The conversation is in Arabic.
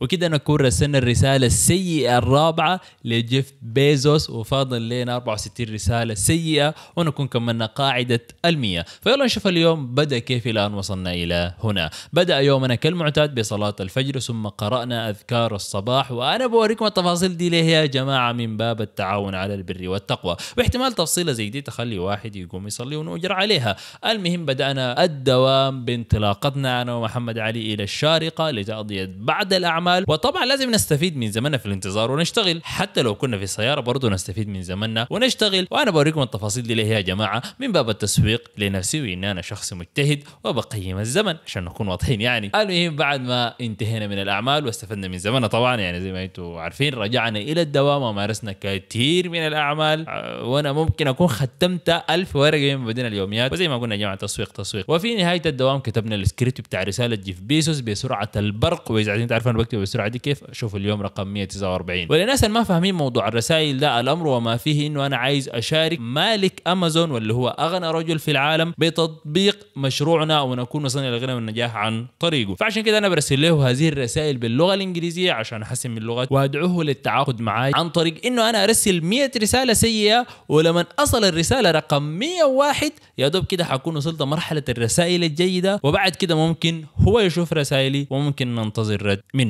وكده نكون رسلنا الرسالة السيئة الرابعة لجيف بيزوس وفاضل لنا 64 رسالة سيئة ونكون كملنا قاعدة المية فيلا نشوف اليوم بدأ كيف إلى أن وصلنا إلى هنا بدأ يومنا كالمعتاد بصلاة الفجر ثم قرأنا أذكار الصباح وأنا بوريكم التفاصيل دي ليه يا جماعة من باب التعاون على البر والتقوى واحتمال تفصيلة زي دي تخلي واحد يقوم يصلي ونؤجر عليها المهم بدأنا الدوام بانطلاقتنا أنا ومحمد علي إلى الشارقة لتقضية بعض الأعمال الاعمال وطبعا لازم نستفيد من زمننا في الانتظار ونشتغل حتى لو كنا في السياره برضه نستفيد من زمننا ونشتغل وانا بوريكم التفاصيل دي ليه يا جماعه من باب التسويق لنفسي وان انا شخص مجتهد وبقيم الزمن عشان نكون واضحين يعني المهم بعد ما انتهينا من الاعمال واستفدنا من زمننا طبعا يعني زي ما انتم عارفين رجعنا الى الدوام ومارسنا كثير من الاعمال وانا ممكن اكون ختمت ألف ورقه من بدينا اليوميات وزي ما قلنا يا جماعه تسويق تسويق وفي نهايه الدوام كتبنا السكريبت بتاع رساله جيف بيسوس بسرعه البرق واذا عايزين تعرفوا انا اكتب بسرعه دي كيف اشوف اليوم رقم 149 وللناس اللي ما فاهمين موضوع الرسائل ده الامر وما فيه انه انا عايز اشارك مالك امازون واللي هو اغنى رجل في العالم بتطبيق مشروعنا ونكون وصلنا الى للغنى والنجاح عن طريقه فعشان كده انا برسل له هذه الرسائل باللغه الانجليزيه عشان احسن من لغته وادعوه للتعاقد معي عن طريق انه انا ارسل 100 رساله سيئه ولما اصل الرساله رقم 101 يا دوب كده حكون وصلت مرحله الرسائل الجيده وبعد كده ممكن هو يشوف رسائلي وممكن ننتظر رد منه